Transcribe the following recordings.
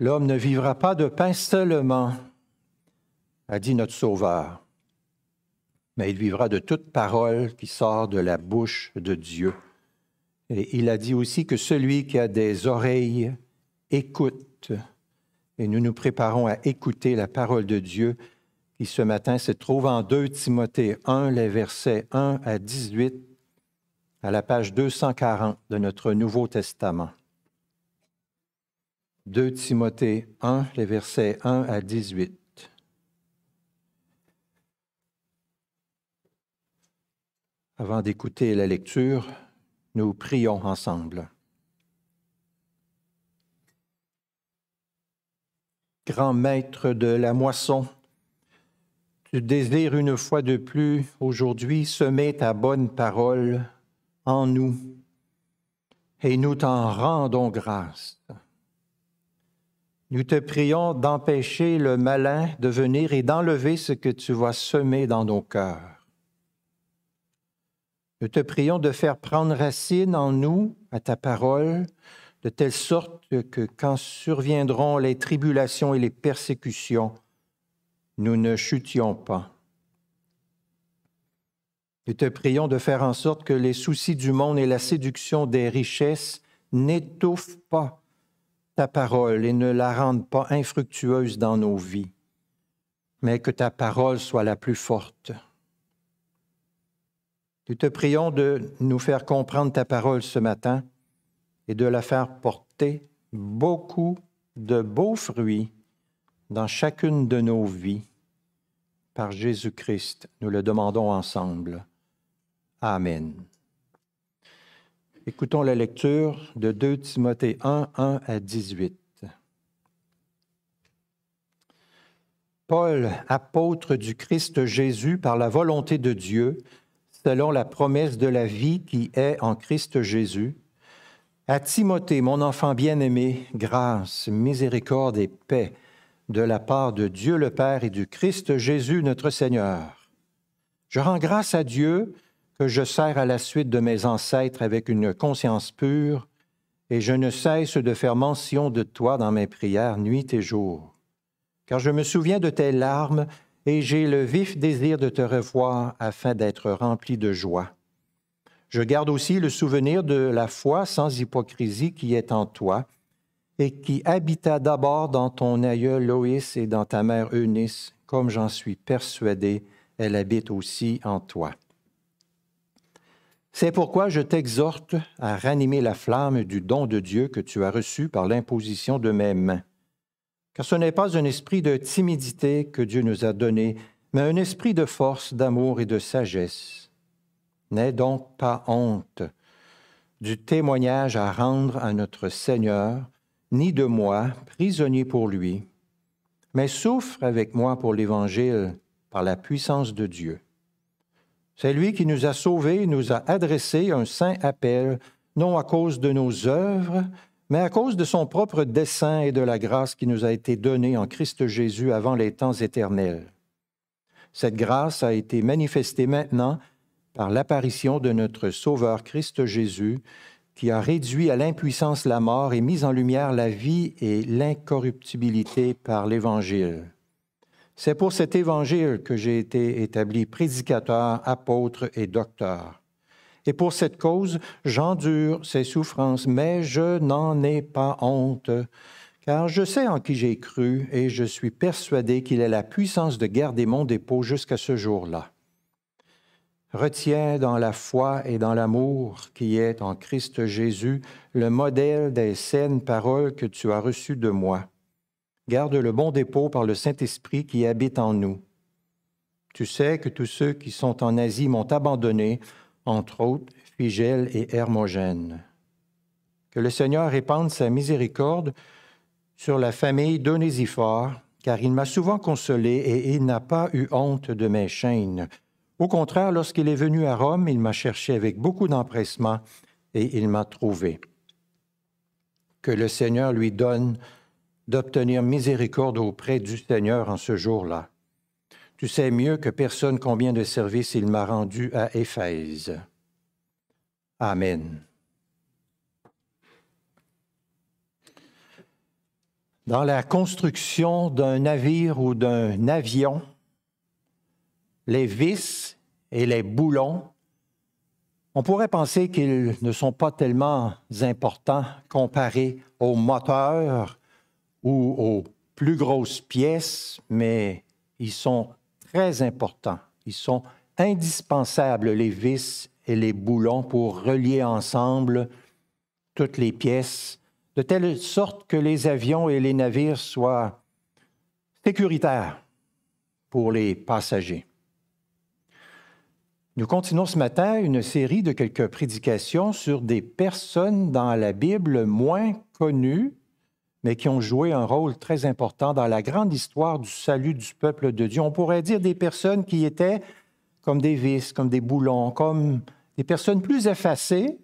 L'homme ne vivra pas de pain seulement, a dit notre Sauveur, mais il vivra de toute parole qui sort de la bouche de Dieu. Et il a dit aussi que celui qui a des oreilles écoute. Et nous nous préparons à écouter la parole de Dieu qui ce matin se trouve en 2 Timothée 1, les versets 1 à 18, à la page 240 de notre Nouveau Testament. 2 Timothée 1, les versets 1 à 18. Avant d'écouter la lecture, nous prions ensemble. Grand maître de la moisson, tu désires une fois de plus aujourd'hui semer ta bonne parole en nous, et nous t'en rendons grâce. Nous te prions d'empêcher le malin de venir et d'enlever ce que tu vois semer dans nos cœurs. Nous te prions de faire prendre racine en nous, à ta parole, de telle sorte que quand surviendront les tribulations et les persécutions, nous ne chutions pas. Nous te prions de faire en sorte que les soucis du monde et la séduction des richesses n'étouffent pas ta parole et ne la rende pas infructueuse dans nos vies, mais que ta parole soit la plus forte. Nous te prions de nous faire comprendre ta parole ce matin et de la faire porter beaucoup de beaux fruits dans chacune de nos vies. Par Jésus-Christ, nous le demandons ensemble. Amen. Écoutons la lecture de 2 Timothée 1, 1 à 18. Paul, apôtre du Christ Jésus par la volonté de Dieu, selon la promesse de la vie qui est en Christ Jésus, à Timothée, mon enfant bien-aimé, grâce, miséricorde et paix de la part de Dieu le Père et du Christ Jésus notre Seigneur. Je rends grâce à Dieu, que je sers à la suite de mes ancêtres avec une conscience pure, et je ne cesse de faire mention de toi dans mes prières nuit et jour. Car je me souviens de tes larmes, et j'ai le vif désir de te revoir afin d'être rempli de joie. Je garde aussi le souvenir de la foi sans hypocrisie qui est en toi, et qui habita d'abord dans ton aïeul Loïs et dans ta mère Eunice, comme j'en suis persuadé, elle habite aussi en toi. C'est pourquoi je t'exhorte à ranimer la flamme du don de Dieu que tu as reçu par l'imposition de mes mains. Car ce n'est pas un esprit de timidité que Dieu nous a donné, mais un esprit de force, d'amour et de sagesse. N'aie donc pas honte du témoignage à rendre à notre Seigneur, ni de moi, prisonnier pour lui, mais souffre avec moi pour l'Évangile par la puissance de Dieu. C'est lui qui nous a sauvés, nous a adressé un saint appel, non à cause de nos œuvres, mais à cause de son propre dessein et de la grâce qui nous a été donnée en Christ Jésus avant les temps éternels. Cette grâce a été manifestée maintenant par l'apparition de notre Sauveur Christ Jésus, qui a réduit à l'impuissance la mort et mis en lumière la vie et l'incorruptibilité par l'Évangile. C'est pour cet évangile que j'ai été établi prédicateur, apôtre et docteur. Et pour cette cause, j'endure ces souffrances, mais je n'en ai pas honte, car je sais en qui j'ai cru et je suis persuadé qu'il a la puissance de garder mon dépôt jusqu'à ce jour-là. Retiens dans la foi et dans l'amour qui est en Christ Jésus le modèle des saines paroles que tu as reçues de moi garde le bon dépôt par le Saint-Esprit qui habite en nous. Tu sais que tous ceux qui sont en Asie m'ont abandonné, entre autres Figel et Hermogène. Que le Seigneur répande sa miséricorde sur la famille d'Onésiphore, car il m'a souvent consolé et il n'a pas eu honte de mes chaînes. Au contraire, lorsqu'il est venu à Rome, il m'a cherché avec beaucoup d'empressement et il m'a trouvé. Que le Seigneur lui donne d'obtenir miséricorde auprès du Seigneur en ce jour-là. Tu sais mieux que personne combien de services il m'a rendu à Éphèse. Amen. Dans la construction d'un navire ou d'un avion, les vis et les boulons, on pourrait penser qu'ils ne sont pas tellement importants comparés au moteur ou aux plus grosses pièces, mais ils sont très importants. Ils sont indispensables, les vis et les boulons, pour relier ensemble toutes les pièces, de telle sorte que les avions et les navires soient sécuritaires pour les passagers. Nous continuons ce matin une série de quelques prédications sur des personnes dans la Bible moins connues mais qui ont joué un rôle très important dans la grande histoire du salut du peuple de Dieu. On pourrait dire des personnes qui étaient comme des vis, comme des boulons, comme des personnes plus effacées,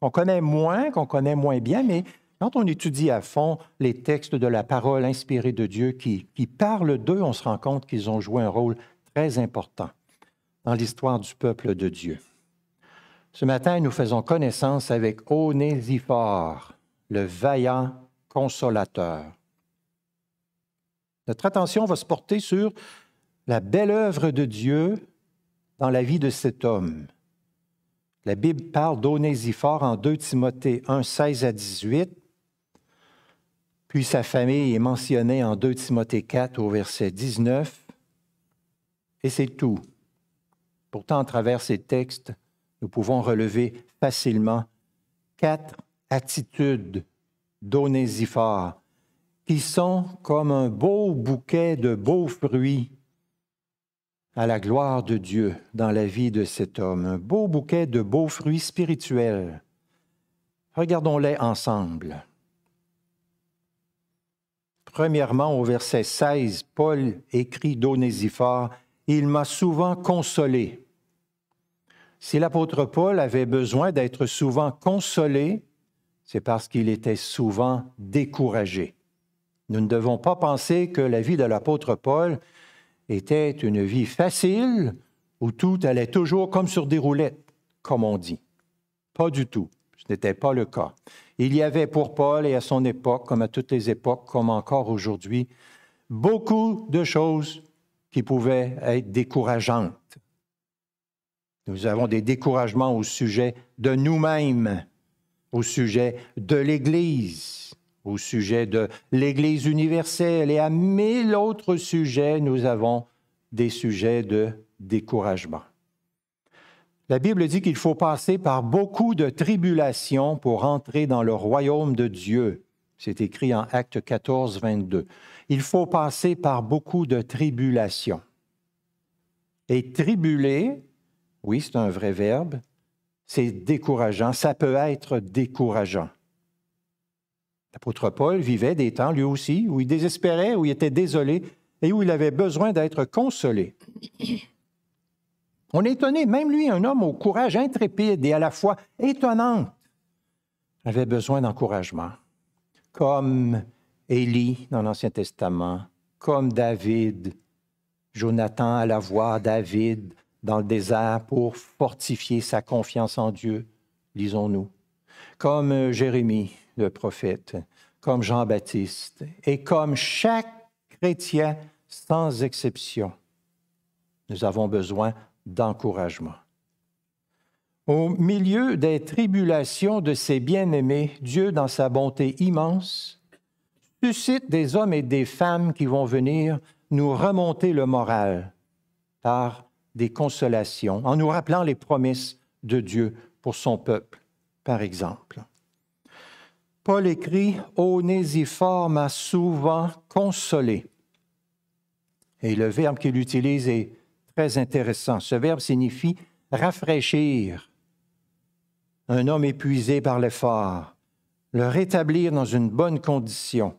qu'on connaît moins, qu'on connaît moins bien, mais quand on étudie à fond les textes de la parole inspirée de Dieu qui, qui parlent d'eux, on se rend compte qu'ils ont joué un rôle très important dans l'histoire du peuple de Dieu. Ce matin, nous faisons connaissance avec Onésiphore, le vaillant consolateur. Notre attention va se porter sur la belle œuvre de Dieu dans la vie de cet homme. La Bible parle d'Onésiphore en 2 Timothée 1, 16 à 18, puis sa famille est mentionnée en 2 Timothée 4 au verset 19, et c'est tout. Pourtant, à travers ces textes, nous pouvons relever facilement quatre attitudes d'Onésiphore, qui sont comme un beau bouquet de beaux fruits à la gloire de Dieu dans la vie de cet homme, un beau bouquet de beaux fruits spirituels. Regardons-les ensemble. Premièrement, au verset 16, Paul écrit d'Onésiphore, Il m'a souvent consolé. Si l'apôtre Paul avait besoin d'être souvent consolé, c'est parce qu'il était souvent découragé. Nous ne devons pas penser que la vie de l'apôtre Paul était une vie facile où tout allait toujours comme sur des roulettes, comme on dit. Pas du tout. Ce n'était pas le cas. Il y avait pour Paul et à son époque, comme à toutes les époques, comme encore aujourd'hui, beaucoup de choses qui pouvaient être décourageantes. Nous avons des découragements au sujet de nous-mêmes, au sujet de l'Église, au sujet de l'Église universelle et à mille autres sujets, nous avons des sujets de découragement. La Bible dit qu'il faut passer par beaucoup de tribulations pour entrer dans le royaume de Dieu. C'est écrit en Acte 14, 22. Il faut passer par beaucoup de tribulations. Et tribuler, oui, c'est un vrai verbe, c'est décourageant, ça peut être décourageant. L'apôtre Paul vivait des temps, lui aussi, où il désespérait, où il était désolé et où il avait besoin d'être consolé. On est étonné, même lui, un homme au courage intrépide et à la fois étonnant, avait besoin d'encouragement, comme Élie dans l'Ancien Testament, comme David, Jonathan à la voix, David, dans le désert pour fortifier sa confiance en Dieu, lisons-nous. Comme euh, Jérémie, le prophète, comme Jean-Baptiste, et comme chaque chrétien sans exception, nous avons besoin d'encouragement. Au milieu des tribulations de ses bien-aimés, Dieu, dans sa bonté immense, suscite des hommes et des femmes qui vont venir nous remonter le moral, car des consolations, en nous rappelant les promesses de Dieu pour son peuple, par exemple. Paul écrit Onésiphore m'a souvent consolé. Et le verbe qu'il utilise est très intéressant. Ce verbe signifie rafraîchir un homme épuisé par l'effort, le rétablir dans une bonne condition,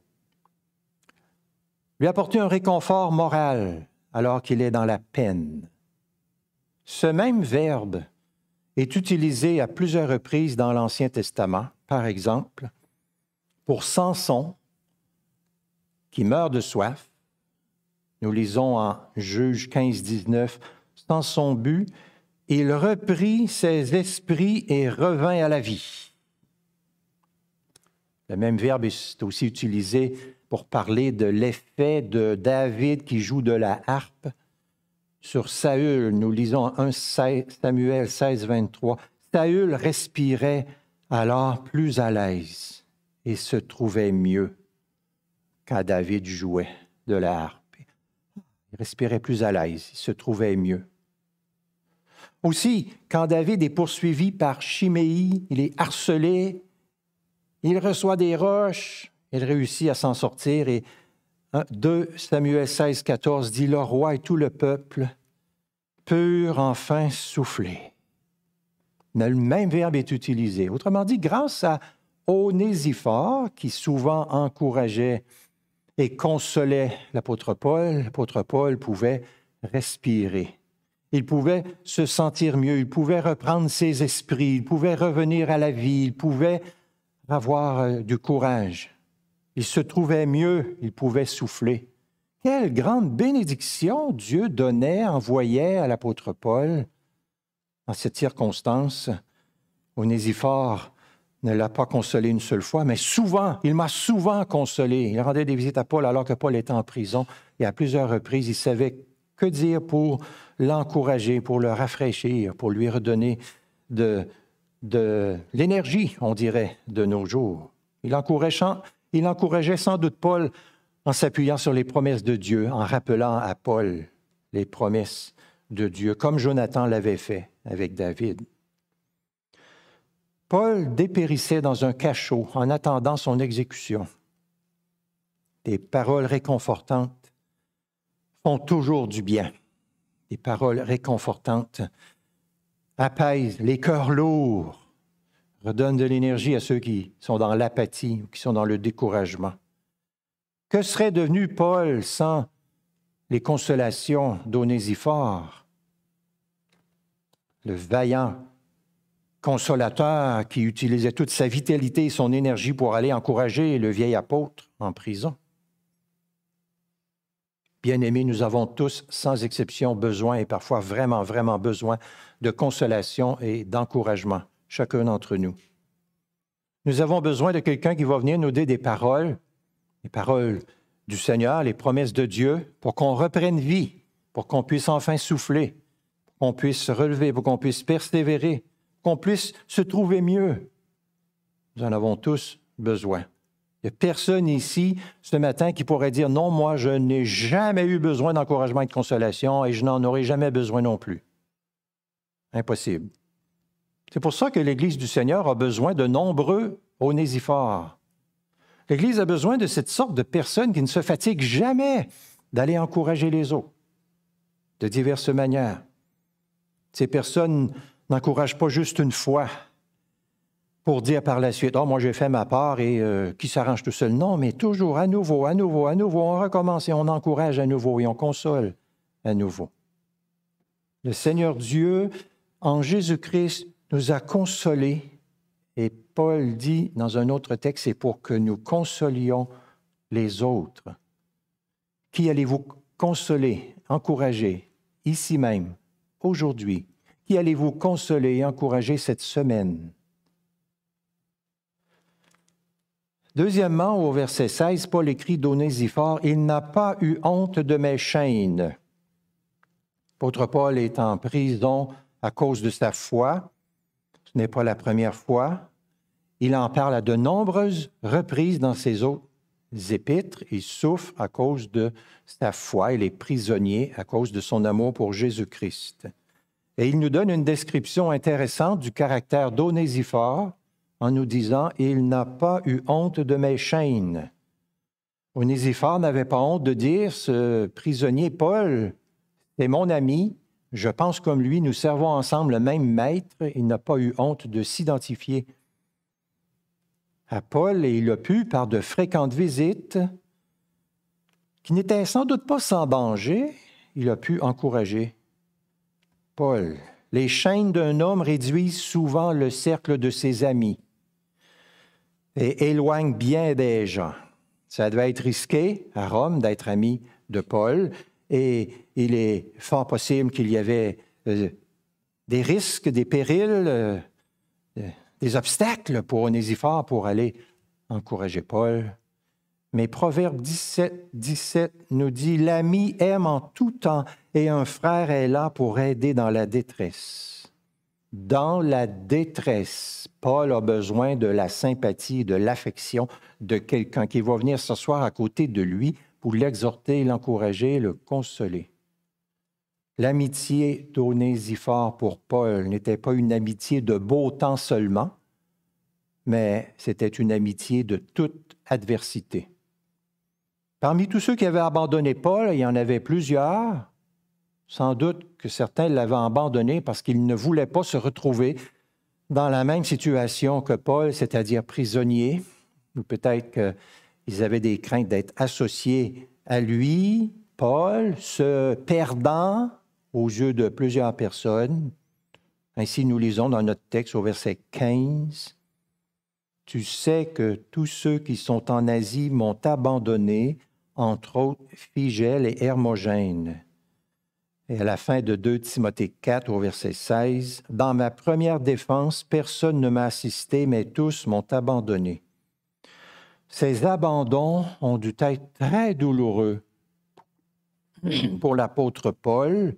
lui apporter un réconfort moral alors qu'il est dans la peine. Ce même verbe est utilisé à plusieurs reprises dans l'Ancien Testament, par exemple, pour Samson, qui meurt de soif. Nous lisons en Juge 15-19, Samson son but, il reprit ses esprits et revint à la vie. Le même verbe est aussi utilisé pour parler de l'effet de David qui joue de la harpe sur Saül, nous lisons 1 Samuel 16, 23, Saül respirait alors plus à l'aise et se trouvait mieux quand David jouait de la harpe. Il respirait plus à l'aise, il se trouvait mieux. Aussi, quand David est poursuivi par Chiméi, il est harcelé, il reçoit des roches, il réussit à s'en sortir et 2 hein? Samuel 16, 14 dit, Le roi et tout le peuple purent enfin souffler. » le même verbe est utilisé. Autrement dit, grâce à Onésiphore, qui souvent encourageait et consolait l'apôtre Paul, l'apôtre Paul pouvait respirer. Il pouvait se sentir mieux, il pouvait reprendre ses esprits, il pouvait revenir à la vie, il pouvait avoir euh, du courage il se trouvait mieux, il pouvait souffler. Quelle grande bénédiction Dieu donnait, envoyait à l'apôtre Paul. En cette circonstance, Onésiphore ne l'a pas consolé une seule fois, mais souvent, il m'a souvent consolé. Il rendait des visites à Paul alors que Paul était en prison et à plusieurs reprises, il savait que dire pour l'encourager, pour le rafraîchir, pour lui redonner de, de l'énergie, on dirait, de nos jours. Il encourageait, il encourageait sans doute Paul en s'appuyant sur les promesses de Dieu, en rappelant à Paul les promesses de Dieu, comme Jonathan l'avait fait avec David. Paul dépérissait dans un cachot en attendant son exécution. Des paroles réconfortantes font toujours du bien. Des paroles réconfortantes apaisent les cœurs lourds Redonne de l'énergie à ceux qui sont dans l'apathie ou qui sont dans le découragement. Que serait devenu Paul sans les consolations d'Onésiphore, le vaillant consolateur qui utilisait toute sa vitalité et son énergie pour aller encourager le vieil apôtre en prison? Bien-aimés, nous avons tous, sans exception, besoin et parfois vraiment, vraiment besoin de consolation et d'encouragement chacun d'entre nous. Nous avons besoin de quelqu'un qui va venir nous donner des paroles, les paroles du Seigneur, les promesses de Dieu, pour qu'on reprenne vie, pour qu'on puisse enfin souffler, pour qu'on puisse se relever, pour qu'on puisse persévérer, pour qu'on puisse se trouver mieux. Nous en avons tous besoin. Il n'y a personne ici ce matin qui pourrait dire non, moi, je n'ai jamais eu besoin d'encouragement et de consolation et je n'en aurai jamais besoin non plus. Impossible. C'est pour ça que l'Église du Seigneur a besoin de nombreux onésiphores. L'Église a besoin de cette sorte de personnes qui ne se fatiguent jamais d'aller encourager les autres de diverses manières. Ces personnes n'encouragent pas juste une fois pour dire par la suite, oh, moi j'ai fait ma part et euh, qui s'arrange tout seul. Non, mais toujours à nouveau, à nouveau, à nouveau, on recommence et on encourage à nouveau et on console à nouveau. Le Seigneur Dieu, en Jésus-Christ, nous a consolés, et Paul dit dans un autre texte, c'est pour que nous consolions les autres. Qui allez-vous consoler, encourager, ici même, aujourd'hui? Qui allez-vous consoler et encourager cette semaine? Deuxièmement, au verset 16, Paul écrit Donnez-y fort, Il n'a pas eu honte de mes chaînes. L'apôtre Paul est en prison à cause de sa foi. Ce n'est pas la première fois. Il en parle à de nombreuses reprises dans ses autres épîtres. Il souffre à cause de sa foi. Il est prisonnier à cause de son amour pour Jésus-Christ. Et il nous donne une description intéressante du caractère d'Onésiphore en nous disant Il n'a pas eu honte de mes chaînes. Onésiphore n'avait pas honte de dire Ce prisonnier Paul, c'est mon ami, je pense comme lui, nous servons ensemble le même maître. Il n'a pas eu honte de s'identifier à Paul et il a pu, par de fréquentes visites, qui n'étaient sans doute pas sans danger, il a pu encourager Paul. Les chaînes d'un homme réduisent souvent le cercle de ses amis et éloignent bien des gens. Ça doit être risqué à Rome d'être ami de Paul et il est fort possible qu'il y avait euh, des risques, des périls, euh, euh, des obstacles pour Onésiphore pour aller encourager Paul. Mais Proverbe 17, 17 nous dit, L'ami aime en tout temps et un frère est là pour aider dans la détresse. Dans la détresse, Paul a besoin de la sympathie, de l'affection de quelqu'un qui va venir s'asseoir à côté de lui pour l'exhorter, l'encourager, le consoler. L'amitié d'Onésiphore pour Paul n'était pas une amitié de beau temps seulement, mais c'était une amitié de toute adversité. Parmi tous ceux qui avaient abandonné Paul, il y en avait plusieurs. Sans doute que certains l'avaient abandonné parce qu'ils ne voulaient pas se retrouver dans la même situation que Paul, c'est-à-dire prisonnier, ou peut-être qu'ils avaient des craintes d'être associés à lui, Paul, se perdant aux yeux de plusieurs personnes. Ainsi, nous lisons dans notre texte au verset 15, Tu sais que tous ceux qui sont en Asie m'ont abandonné, entre autres Phigel et Hermogène. Et à la fin de 2 Timothée 4 au verset 16, Dans ma première défense, personne ne m'a assisté, mais tous m'ont abandonné. Ces abandons ont dû être très douloureux pour l'apôtre Paul,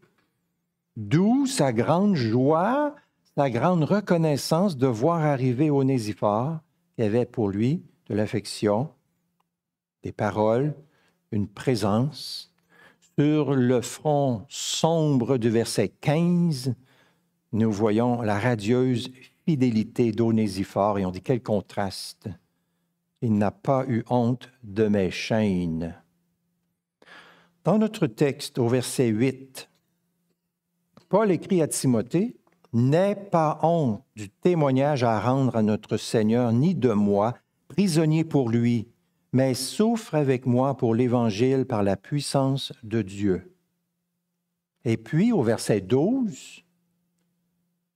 D'où sa grande joie, sa grande reconnaissance de voir arriver Onésiphore, qui avait pour lui de l'affection, des paroles, une présence. Sur le front sombre du verset 15, nous voyons la radieuse fidélité d'Onésiphore et on dit quel contraste. Il n'a pas eu honte de mes chaînes. Dans notre texte, au verset 8, Paul écrit à Timothée, N'aie pas honte du témoignage à rendre à notre Seigneur, ni de moi, prisonnier pour lui, mais souffre avec moi pour l'Évangile par la puissance de Dieu. Et puis au verset 12,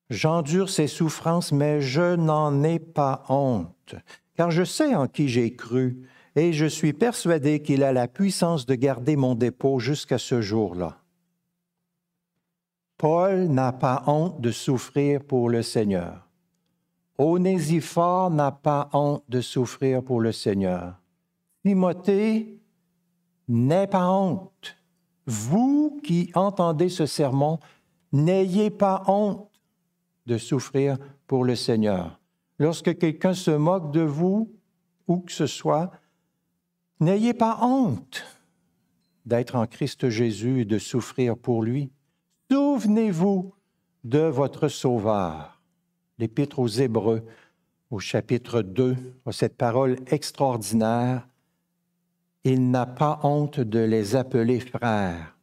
J'endure ces souffrances, mais je n'en ai pas honte, car je sais en qui j'ai cru, et je suis persuadé qu'il a la puissance de garder mon dépôt jusqu'à ce jour-là. Paul n'a pas honte de souffrir pour le Seigneur. Onésiphore n'a pas honte de souffrir pour le Seigneur. Timothée n'est pas honte. Vous qui entendez ce sermon, n'ayez pas honte de souffrir pour le Seigneur. Lorsque quelqu'un se moque de vous, où que ce soit, n'ayez pas honte d'être en Christ Jésus et de souffrir pour lui. Souvenez-vous de votre Sauveur. L'Épître aux Hébreux, au chapitre 2, a cette parole extraordinaire. Il n'a pas honte de les appeler frères.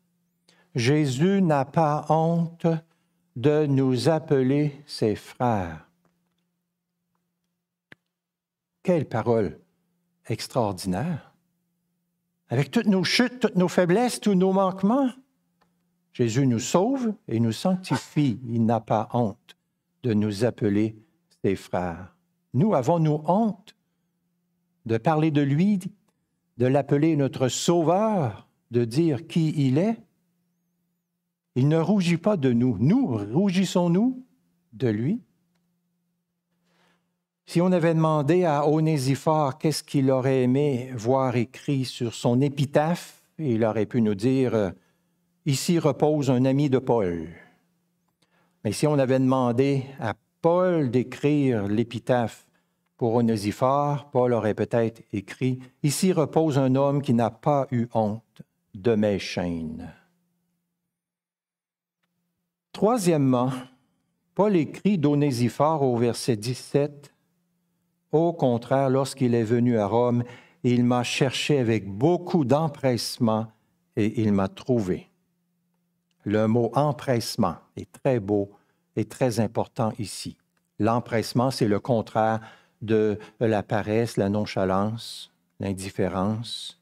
Jésus n'a pas honte de nous appeler ses frères. Quelle parole extraordinaire! Avec toutes nos chutes, toutes nos faiblesses, tous nos manquements, Jésus nous sauve et nous sanctifie. Il n'a pas honte de nous appeler ses frères. Nous avons-nous honte de parler de lui, de l'appeler notre sauveur, de dire qui il est? Il ne rougit pas de nous. Nous, rougissons-nous de lui? Si on avait demandé à Onésiphore qu'est-ce qu'il aurait aimé voir écrit sur son épitaphe, il aurait pu nous dire euh, Ici repose un ami de Paul. Mais si on avait demandé à Paul d'écrire l'épitaphe pour Onésiphore, Paul aurait peut-être écrit Ici repose un homme qui n'a pas eu honte de mes chaînes. Troisièmement, Paul écrit d'Onésiphore au verset 17 Au contraire, lorsqu'il est venu à Rome, il m'a cherché avec beaucoup d'empressement et il m'a trouvé le mot empressement est très beau et très important ici. L'empressement, c'est le contraire de la paresse, la nonchalance, l'indifférence,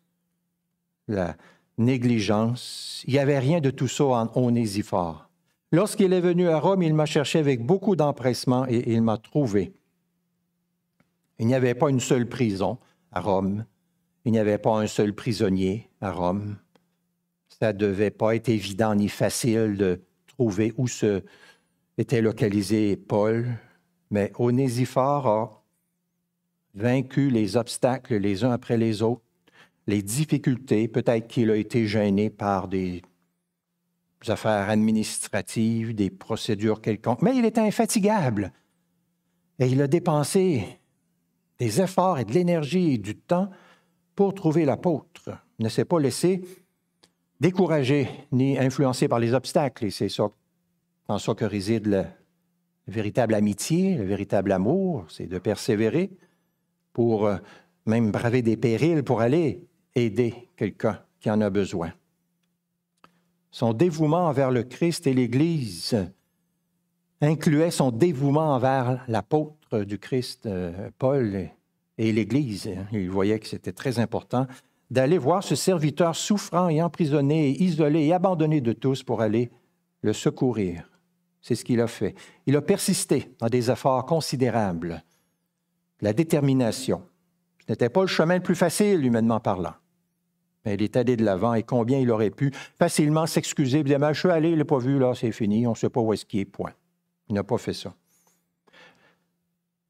la négligence. Il n'y avait rien de tout ça en Onésiphore. Lorsqu'il est venu à Rome, il m'a cherché avec beaucoup d'empressement et il m'a trouvé. Il n'y avait pas une seule prison à Rome. Il n'y avait pas un seul prisonnier à Rome ça ne devait pas être évident ni facile de trouver où se était localisé Paul, mais Onésiphore a vaincu les obstacles les uns après les autres, les difficultés, peut-être qu'il a été gêné par des affaires administratives, des procédures quelconques, mais il était infatigable et il a dépensé des efforts et de l'énergie et du temps pour trouver l'apôtre. Il ne s'est pas laissé découragé ni influencé par les obstacles. Et c'est en ça que réside la véritable amitié, le véritable amour, c'est de persévérer pour euh, même braver des périls pour aller aider quelqu'un qui en a besoin. Son dévouement envers le Christ et l'Église euh, incluait son dévouement envers l'apôtre du Christ, euh, Paul, et l'Église. Hein. Il voyait que c'était très important d'aller voir ce serviteur souffrant et emprisonné isolé et abandonné de tous pour aller le secourir. C'est ce qu'il a fait. Il a persisté dans des efforts considérables, la détermination. Ce n'était pas le chemin le plus facile, humainement parlant. Mais il est allé de l'avant et combien il aurait pu facilement s'excuser, mais ben, je suis allé, il n'a pas vu, là, c'est fini, on ne sait pas où est-ce qu'il est, point. Il n'a pas fait ça.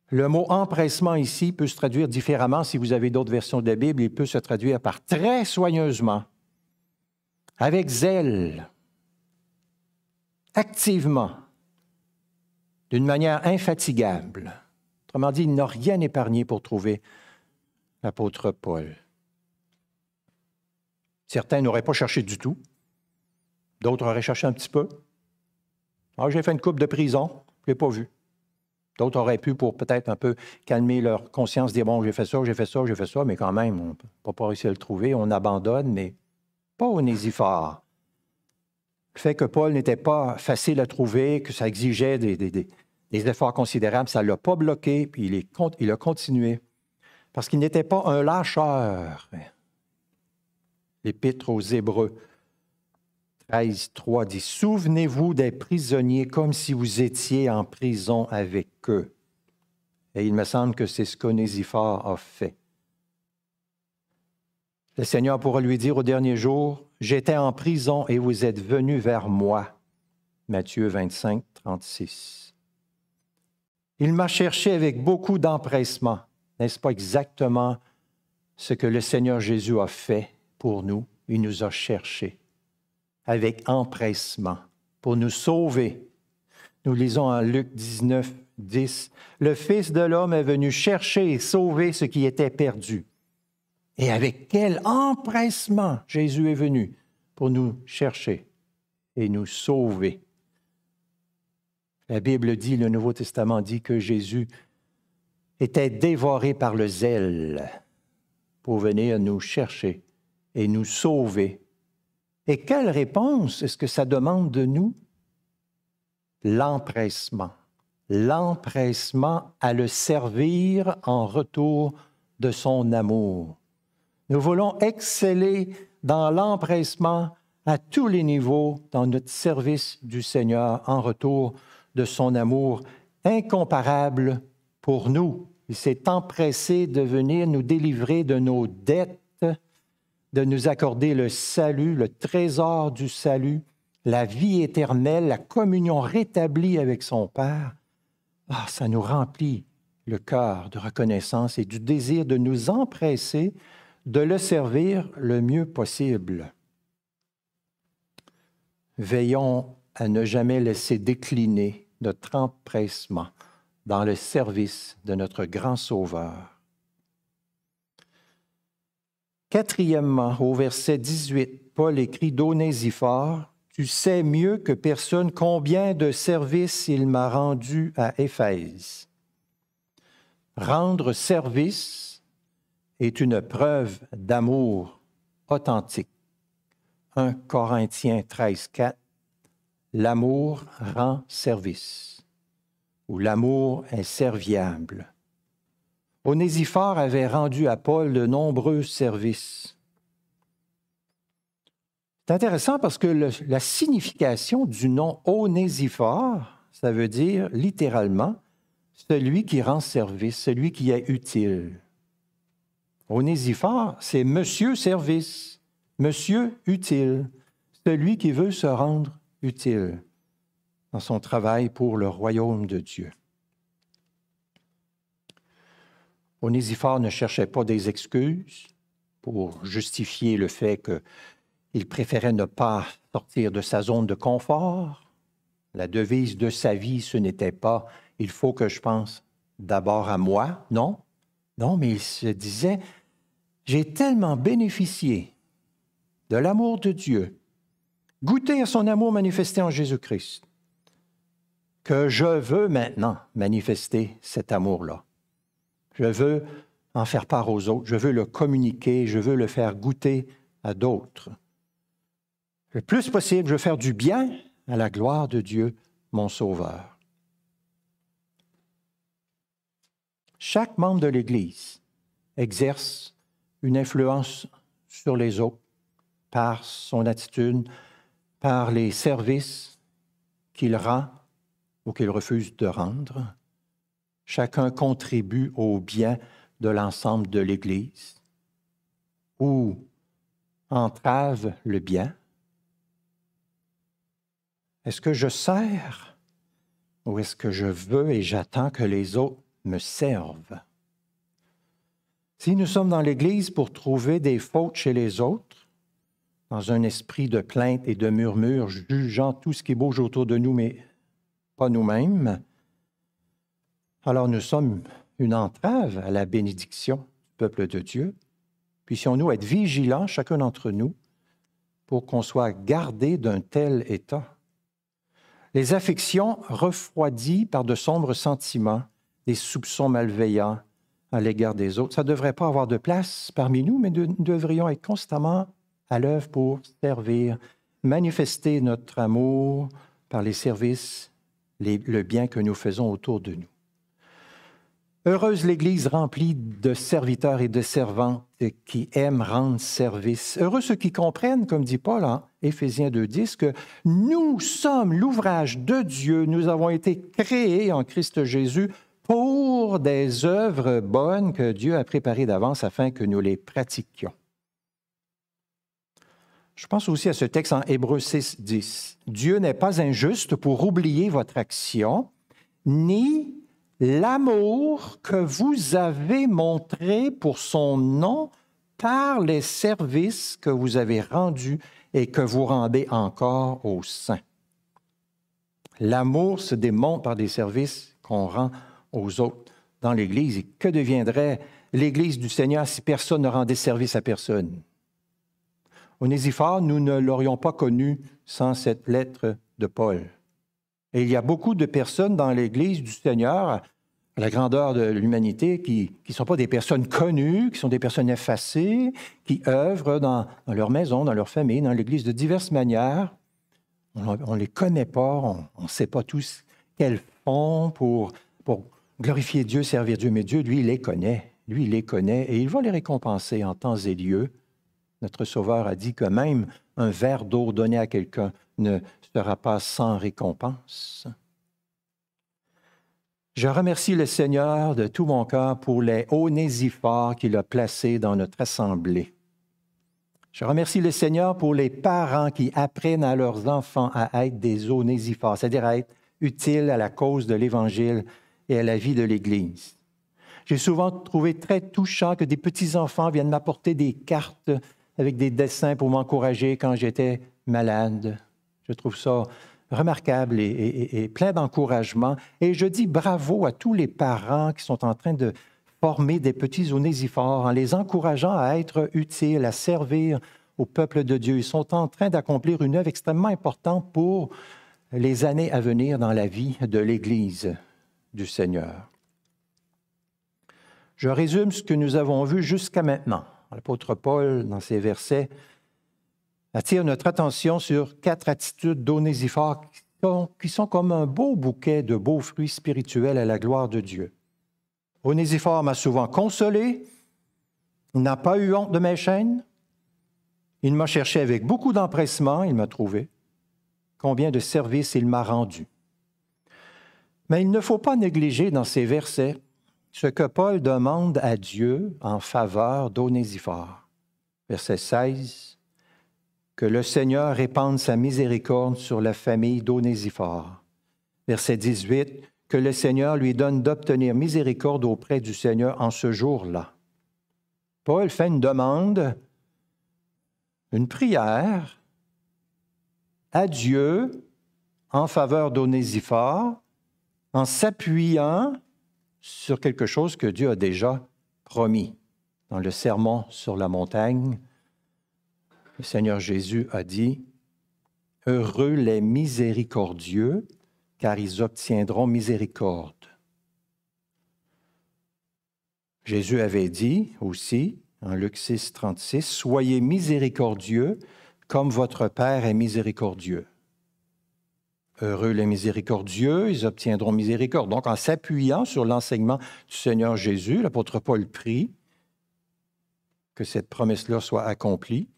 Le mot empressement ici peut se traduire différemment si vous avez d'autres versions de la Bible. Il peut se traduire par très soigneusement, avec zèle, activement, d'une manière infatigable. Autrement dit, il n'a rien épargné pour trouver l'apôtre Paul. Certains n'auraient pas cherché du tout. D'autres auraient cherché un petit peu. Ah, j'ai fait une coupe de prison, je ne l'ai pas vu. D'autres auraient pu pour peut-être un peu calmer leur conscience, dire bon, j'ai fait ça, j'ai fait ça, j'ai fait ça, mais quand même, on n'a pas réussi à le trouver, on abandonne, mais pas au Le fait que Paul n'était pas facile à trouver, que ça exigeait des, efforts considérables, ça ne l'a pas bloqué, puis il, il a continué. Parce qu'il n'était pas un lâcheur. L'Épître aux Hébreux. 13, 3 dit Souvenez-vous des prisonniers comme si vous étiez en prison avec eux. Et il me semble que c'est ce qu'Onésiphore a fait. Le Seigneur pourra lui dire au dernier jour J'étais en prison et vous êtes venu vers moi. Matthieu 25, 36. Il m'a cherché avec beaucoup d'empressement. N'est-ce pas exactement ce que le Seigneur Jésus a fait pour nous? Il nous a cherchés avec empressement pour nous sauver. Nous lisons en Luc 19, 10, Le Fils de l'homme est venu chercher et sauver ce qui était perdu. Et avec quel empressement Jésus est venu pour nous chercher et nous sauver. La Bible dit, le Nouveau Testament dit que Jésus était dévoré par le zèle pour venir nous chercher et nous sauver et quelle réponse est-ce que ça demande de nous? L'empressement. L'empressement à le servir en retour de son amour. Nous voulons exceller dans l'empressement à tous les niveaux dans notre service du Seigneur en retour de son amour incomparable pour nous. Il s'est empressé de venir nous délivrer de nos dettes de nous accorder le salut, le trésor du salut, la vie éternelle, la communion rétablie avec son Père, ah, ça nous remplit le cœur de reconnaissance et du désir de nous empresser de le servir le mieux possible. Veillons à ne jamais laisser décliner notre empressement dans le service de notre grand Sauveur. Quatrièmement, au verset 18, Paul écrit Donésiphore, tu sais mieux que personne combien de services il m'a rendu à Éphèse. Rendre service est une preuve d'amour authentique. 1 Corinthiens 13, 4 L'amour rend service ou l'amour est serviable. Onésiphore avait rendu à Paul de nombreux services. C'est intéressant parce que la signification du nom Onésiphore, ça veut dire littéralement celui qui rend service, celui qui est utile. Onésiphore, c'est monsieur service, monsieur utile, celui qui veut se rendre utile dans son travail pour le royaume de Dieu. Onésiphore ne cherchait pas des excuses pour justifier le fait qu'il préférait ne pas sortir de sa zone de confort. La devise de sa vie, ce n'était pas il faut que je pense d'abord à moi, non. Non, mais il se disait, j'ai tellement bénéficié de l'amour de Dieu, goûté à son amour manifesté en Jésus-Christ, que je veux maintenant manifester cet amour-là. Je veux en faire part aux autres. Je veux le communiquer. Je veux le faire goûter à d'autres. Le plus possible, je veux faire du bien à la gloire de Dieu, mon Sauveur. Chaque membre de l'Église exerce une influence sur les autres par son attitude, par les services qu'il rend ou qu'il refuse de rendre, chacun contribue au bien de l'ensemble de l'Église ou entrave le bien? Est-ce que je sers ou est-ce que je veux et j'attends que les autres me servent? Si nous sommes dans l'Église pour trouver des fautes chez les autres, dans un esprit de plainte et de murmure, jugeant tout ce qui bouge autour de nous, mais pas nous-mêmes, alors nous sommes une entrave à la bénédiction du peuple de Dieu. Puissions-nous être vigilants, chacun d'entre nous, pour qu'on soit gardé d'un tel état. Les affections refroidies par de sombres sentiments, des soupçons malveillants à l'égard des autres, ça ne devrait pas avoir de place parmi nous, mais nous devrions être constamment à l'œuvre pour servir, manifester notre amour par les services, le bien que nous faisons autour de nous. Heureuse l'Église remplie de serviteurs et de servantes euh, qui aiment rendre service. Heureux ceux qui comprennent, comme dit Paul en Éphésiens 2.10, que nous sommes l'ouvrage de Dieu, nous avons été créés en Christ Jésus pour des œuvres bonnes que Dieu a préparées d'avance afin que nous les pratiquions. Je pense aussi à ce texte en Hébreu 6,10. Dieu n'est pas injuste pour oublier votre action, ni l'amour que vous avez montré pour son nom par les services que vous avez rendus et que vous rendez encore aux saints. L'amour se démontre par des services qu'on rend aux autres dans l'Église. Et que deviendrait l'Église du Seigneur si personne ne rendait service à personne? Onésiphore, nous ne l'aurions pas connu sans cette lettre de Paul. Et il y a beaucoup de personnes dans l'Église du Seigneur, à la grandeur de l'humanité, qui ne sont pas des personnes connues, qui sont des personnes effacées, qui œuvrent dans, leur maison, dans leur famille, dans l'Église de diverses manières. On ne les connaît pas, on ne sait pas tous qu'elles font pour, pour glorifier Dieu, servir Dieu, mais Dieu, lui, les connaît. Lui, les connaît et il va les récompenser en temps et lieu. Notre Sauveur a dit que même un verre d'eau donné à quelqu'un ne sera pas sans récompense. Je remercie le Seigneur de tout mon cœur pour les onésiphores qu'il a placés dans notre assemblée. Je remercie le Seigneur pour les parents qui apprennent à leurs enfants à être des onésiphores, c'est-à-dire à être utiles à la cause de l'Évangile et à la vie de l'Église. J'ai souvent trouvé très touchant que des petits-enfants viennent m'apporter des cartes avec des dessins pour m'encourager quand j'étais malade. Je trouve ça remarquable et, plein d'encouragement. Et je dis bravo à tous les parents qui sont en train de former des petits onésiphores en les encourageant à être utiles, à servir au peuple de Dieu. Ils sont en train d'accomplir une œuvre extrêmement importante pour les années à venir dans la vie de l'Église du Seigneur. Je résume ce que nous avons vu jusqu'à maintenant. L'apôtre Paul, dans ses versets, attire notre attention sur quatre attitudes d'Onésiphore qui sont, comme un beau bouquet de beaux fruits spirituels à la gloire de Dieu. Onésiphore m'a souvent consolé, il n'a pas eu honte de mes chaînes, il m'a cherché avec beaucoup d'empressement, il m'a trouvé. Combien de services il m'a rendu. Mais il ne faut pas négliger dans ces versets ce que Paul demande à Dieu en faveur d'Onésiphore. Verset 16. Que le Seigneur répande sa miséricorde sur la famille d'Onésiphore. Verset 18. Que le Seigneur lui donne d'obtenir miséricorde auprès du Seigneur en ce jour-là. Paul fait une demande, une prière à Dieu en faveur d'Onésiphore en s'appuyant sur quelque chose que Dieu a déjà promis dans le sermon sur la montagne le Seigneur Jésus a dit, Heureux les miséricordieux, car ils obtiendront miséricorde. Jésus avait dit aussi, en Luc 6, 36, Soyez miséricordieux comme votre Père est miséricordieux. Heureux les miséricordieux, ils obtiendront miséricorde. Donc, en s'appuyant sur l'enseignement du Seigneur Jésus, l'apôtre Paul prie que cette promesse-là soit accomplie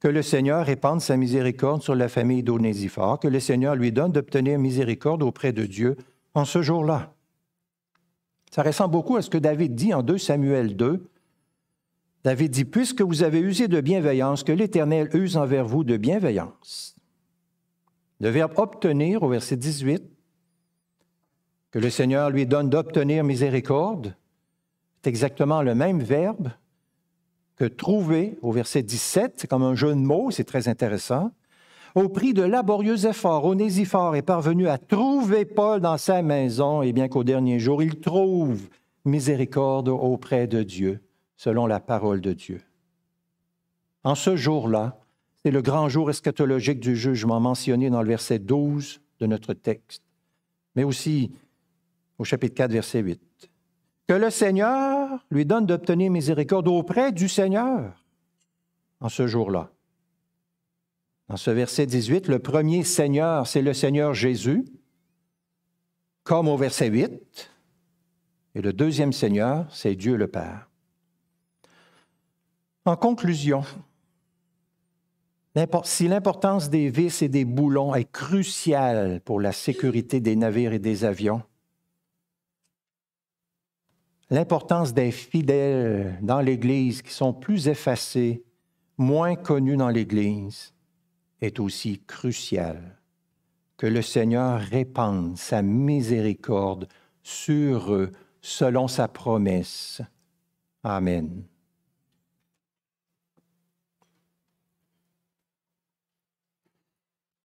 que le Seigneur répande sa miséricorde sur la famille d'Onésiphore, que le Seigneur lui donne d'obtenir miséricorde auprès de Dieu en ce jour-là. Ça ressemble beaucoup à ce que David dit en 2 Samuel 2. David dit, Puisque vous avez usé de bienveillance, que l'Éternel use envers vous de bienveillance. Le verbe obtenir au verset 18, que le Seigneur lui donne d'obtenir miséricorde, c'est exactement le même verbe que trouver au verset 17, c'est comme un jeu de mots, c'est très intéressant. Au prix de laborieux efforts, Onésiphore est parvenu à trouver Paul dans sa maison, et eh bien qu'au dernier jour, il trouve miséricorde auprès de Dieu, selon la parole de Dieu. En ce jour-là, c'est le grand jour eschatologique du jugement mentionné dans le verset 12 de notre texte, mais aussi au chapitre 4, verset 8 que le Seigneur lui donne d'obtenir miséricorde auprès du Seigneur en ce jour-là. Dans ce verset 18, le premier Seigneur, c'est le Seigneur Jésus, comme au verset 8, et le deuxième Seigneur, c'est Dieu le Père. En conclusion, si l'importance des vis et des boulons est cruciale pour la sécurité des navires et des avions, l'importance des fidèles dans l'Église qui sont plus effacés, moins connus dans l'Église, est aussi cruciale. Que le Seigneur répande sa miséricorde sur eux selon sa promesse. Amen.